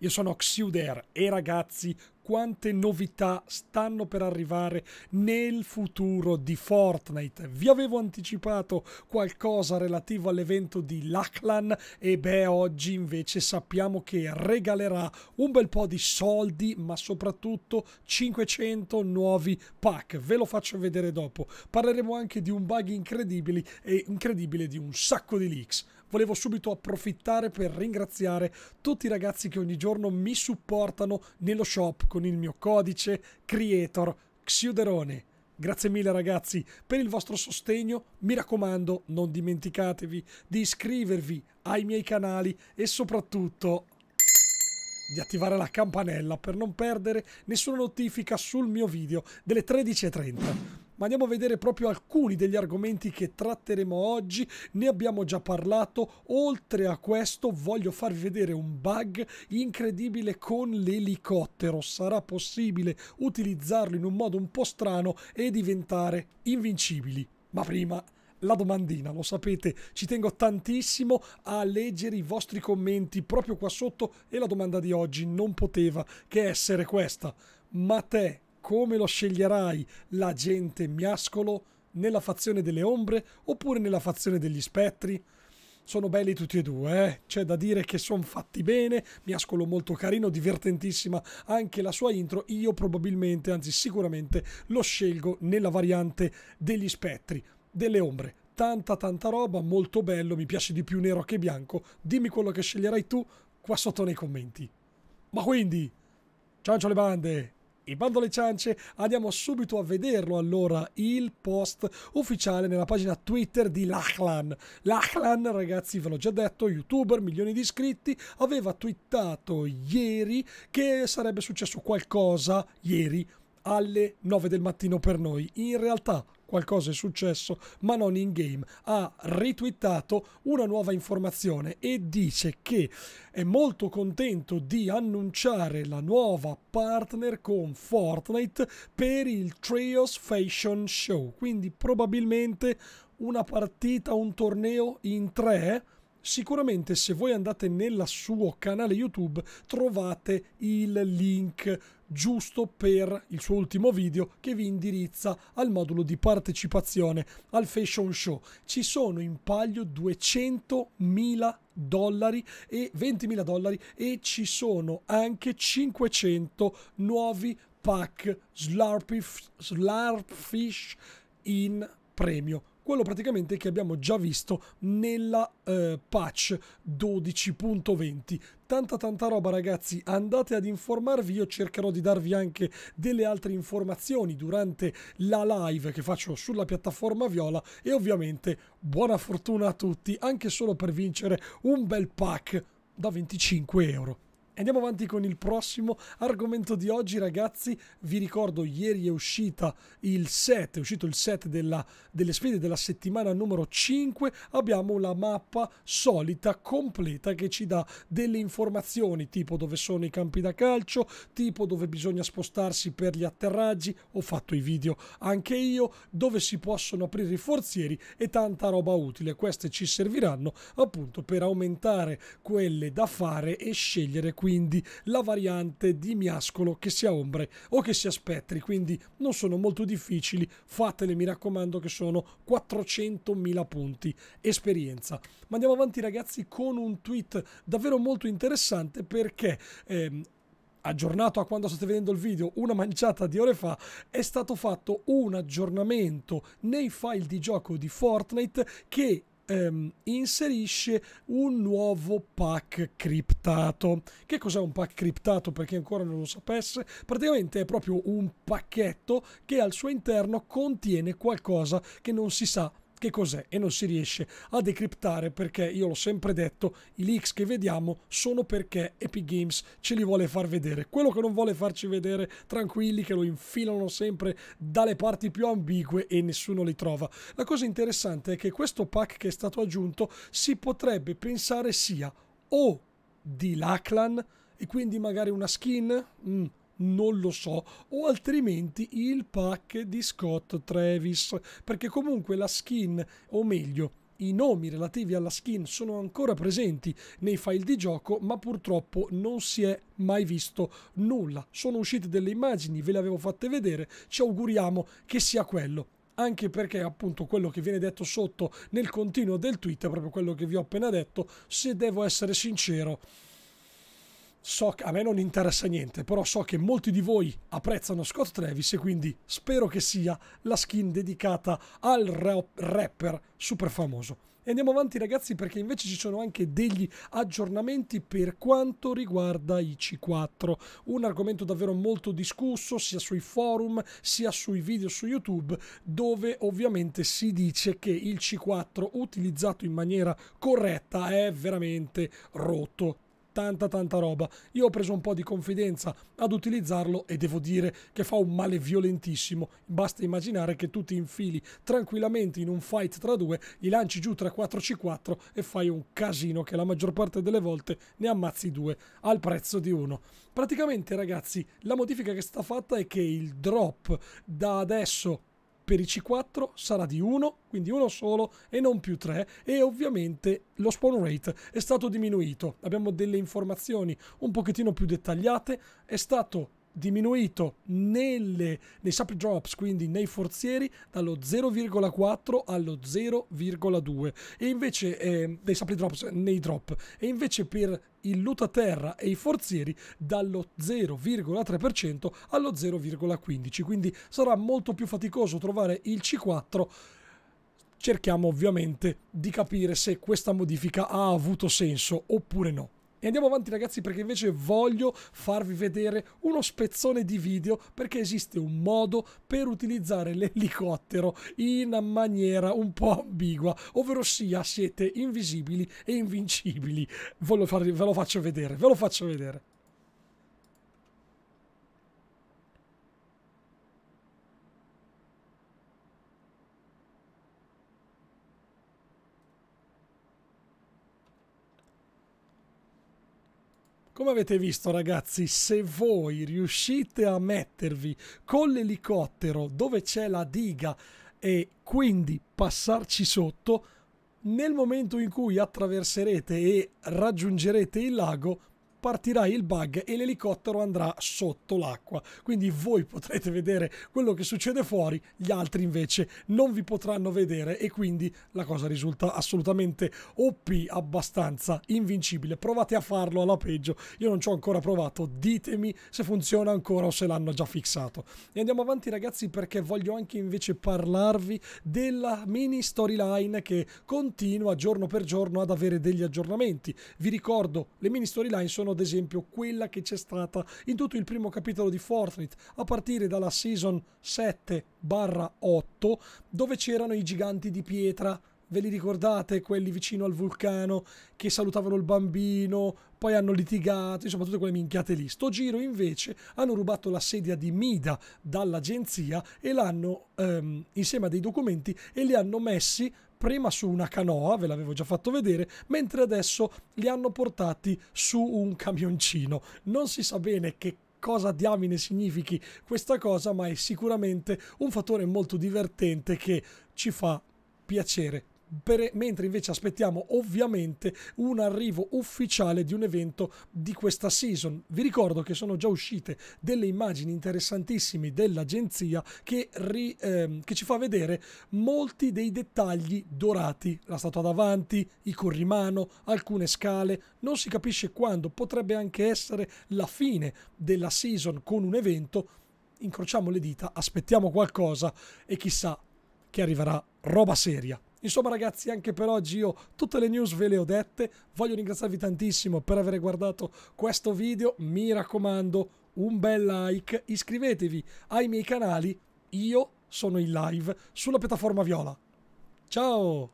Io sono Xiuder e ragazzi, quante novità stanno per arrivare nel futuro di Fortnite. Vi avevo anticipato qualcosa relativo all'evento di Lachlan e beh oggi invece sappiamo che regalerà un bel po' di soldi ma soprattutto 500 nuovi pack. Ve lo faccio vedere dopo. Parleremo anche di un bug incredibile e incredibile di un sacco di leaks. Volevo subito approfittare per ringraziare tutti i ragazzi che ogni giorno giorno mi supportano nello shop con il mio codice creator Xiuderone. Grazie mille ragazzi per il vostro sostegno, mi raccomando non dimenticatevi di iscrivervi ai miei canali e soprattutto di attivare la campanella per non perdere nessuna notifica sul mio video delle 13.30 ma andiamo a vedere proprio alcuni degli argomenti che tratteremo oggi, ne abbiamo già parlato, oltre a questo voglio farvi vedere un bug incredibile con l'elicottero, sarà possibile utilizzarlo in un modo un po' strano e diventare invincibili, ma prima la domandina, lo sapete, ci tengo tantissimo a leggere i vostri commenti proprio qua sotto e la domanda di oggi non poteva che essere questa. Ma te come lo sceglierai, l'agente miascolo, nella fazione delle ombre oppure nella fazione degli spettri? Sono belli tutti e due, eh? c'è da dire che sono fatti bene, miascolo molto carino, divertentissima anche la sua intro, io probabilmente, anzi sicuramente, lo scelgo nella variante degli spettri, delle ombre, tanta tanta roba, molto bello, mi piace di più nero che bianco. Dimmi quello che sceglierai tu qua sotto nei commenti. Ma quindi, ciancio le bande! il bando alle ciance, andiamo subito a vederlo allora il post ufficiale nella pagina Twitter di Lachlan. Lachlan, ragazzi, ve l'ho già detto, youtuber, milioni di iscritti, aveva twittato ieri che sarebbe successo qualcosa ieri alle 9 del mattino per noi. In realtà qualcosa è successo, ma non in game, ha ritwittato una nuova informazione e dice che è molto contento di annunciare la nuova partner con Fortnite per il Trios Fashion Show, quindi probabilmente una partita, un torneo in tre Sicuramente se voi andate nel suo canale YouTube trovate il link giusto per il suo ultimo video che vi indirizza al modulo di partecipazione al fashion show. Ci sono in palio 200.000 dollari e 20.000 dollari e ci sono anche 500 nuovi pack Slurpy, Slurpfish in premio quello praticamente che abbiamo già visto nella eh, patch 12.20. Tanta tanta roba ragazzi, andate ad informarvi, io cercherò di darvi anche delle altre informazioni durante la live che faccio sulla piattaforma Viola e ovviamente buona fortuna a tutti, anche solo per vincere un bel pack da 25 euro. Andiamo avanti con il prossimo argomento di oggi, ragazzi. Vi ricordo, ieri è uscita il set, è uscito il set della, delle sfide della settimana numero 5. Abbiamo la mappa solita, completa, che ci dà delle informazioni, tipo dove sono i campi da calcio, tipo dove bisogna spostarsi per gli atterraggi. Ho fatto i video anche io, dove si possono aprire i forzieri e tanta roba utile. Queste ci serviranno appunto per aumentare quelle da fare e scegliere qui quindi la variante di miascolo che sia ombre o che sia spettri, quindi non sono molto difficili, fatele mi raccomando che sono 400.000 punti esperienza. Ma andiamo avanti ragazzi con un tweet davvero molto interessante perché... Ehm, aggiornato a quando state vedendo il video una manciata di ore fa è stato fatto un aggiornamento nei file di gioco di Fortnite che ehm, inserisce un nuovo pack criptato. Che cos'è un pack criptato per chi ancora non lo sapesse? Praticamente è proprio un pacchetto che al suo interno contiene qualcosa che non si sa che cos'è e non si riesce a decriptare perché io l'ho sempre detto i leaks che vediamo sono perché Epic Games ce li vuole far vedere quello che non vuole farci vedere tranquilli che lo infilano sempre dalle parti più ambigue e nessuno li trova la cosa interessante è che questo pack che è stato aggiunto si potrebbe pensare sia o di Lachlan e quindi magari una skin mm, non lo so, o altrimenti il pack di Scott Travis, perché comunque la skin, o meglio, i nomi relativi alla skin sono ancora presenti nei file di gioco, ma purtroppo non si è mai visto nulla. Sono uscite delle immagini, ve le avevo fatte vedere, ci auguriamo che sia quello anche perché appunto quello che viene detto sotto nel continuo del tweet è proprio quello che vi ho appena detto, se devo essere sincero So che a me non interessa niente, però so che molti di voi apprezzano Scott Travis e quindi spero che sia la skin dedicata al rapper super famoso. E andiamo avanti ragazzi perché invece ci sono anche degli aggiornamenti per quanto riguarda i C4, un argomento davvero molto discusso sia sui forum sia sui video su YouTube dove ovviamente si dice che il C4 utilizzato in maniera corretta è veramente rotto tanta tanta roba. Io ho preso un po' di confidenza ad utilizzarlo e devo dire che fa un male violentissimo. Basta immaginare che tu ti infili tranquillamente in un fight tra due, li lanci giù tra 4C4 e fai un casino che la maggior parte delle volte ne ammazzi due al prezzo di uno. Praticamente ragazzi la modifica che sta fatta è che il drop da adesso per i C4 sarà di 1, quindi uno solo e non più 3 e ovviamente lo spawn rate è stato diminuito. Abbiamo delle informazioni un pochettino più dettagliate, è stato diminuito nelle, nei supply drops, quindi nei forzieri, dallo 0,4 allo 0,2 e invece eh, dei supply drops nei drop e invece per il lutaterra e i forzieri dallo 0,3% allo 0,15 quindi sarà molto più faticoso trovare il C4 cerchiamo ovviamente di capire se questa modifica ha avuto senso oppure no e andiamo avanti ragazzi perché invece voglio farvi vedere uno spezzone di video perché esiste un modo per utilizzare l'elicottero in maniera un po' ambigua, ovvero sia siete invisibili e invincibili. Farvi, ve lo faccio vedere, ve lo faccio vedere. Come avete visto ragazzi, se voi riuscite a mettervi con l'elicottero dove c'è la diga e quindi passarci sotto, nel momento in cui attraverserete e raggiungerete il lago partirà il bug e l'elicottero andrà sotto l'acqua. Quindi voi potrete vedere quello che succede fuori, gli altri invece non vi potranno vedere e quindi la cosa risulta assolutamente OP abbastanza invincibile. Provate a farlo alla peggio. Io non ci ho ancora provato, ditemi se funziona ancora o se l'hanno già fissato. E andiamo avanti ragazzi perché voglio anche invece parlarvi della mini storyline che continua giorno per giorno ad avere degli aggiornamenti. Vi ricordo, le mini storyline sono sono ad esempio quella che c'è stata in tutto il primo capitolo di Fortnite, a partire dalla season 7 8, dove c'erano i giganti di pietra ve li ricordate quelli vicino al vulcano che salutavano il bambino, poi hanno litigato, insomma tutte quelle minchiate lì. Sto giro invece hanno rubato la sedia di Mida dall'agenzia e l'hanno ehm, insieme a dei documenti e li hanno messi prima su una canoa, ve l'avevo già fatto vedere, mentre adesso li hanno portati su un camioncino. Non si sa bene che cosa diamine significhi questa cosa, ma è sicuramente un fattore molto divertente che ci fa piacere per, mentre invece aspettiamo ovviamente un arrivo ufficiale di un evento di questa season. Vi ricordo che sono già uscite delle immagini interessantissime dell'agenzia che, ri, ehm, che ci fa vedere molti dei dettagli dorati, la statua davanti, i corrimano, alcune scale, non si capisce quando, potrebbe anche essere la fine della season con un evento. Incrociamo le dita, aspettiamo qualcosa e chissà che arriverà roba seria. Insomma ragazzi anche per oggi io tutte le news ve le ho dette, voglio ringraziarvi tantissimo per aver guardato questo video, mi raccomando un bel like, iscrivetevi ai miei canali, io sono in live sulla piattaforma Viola. Ciao!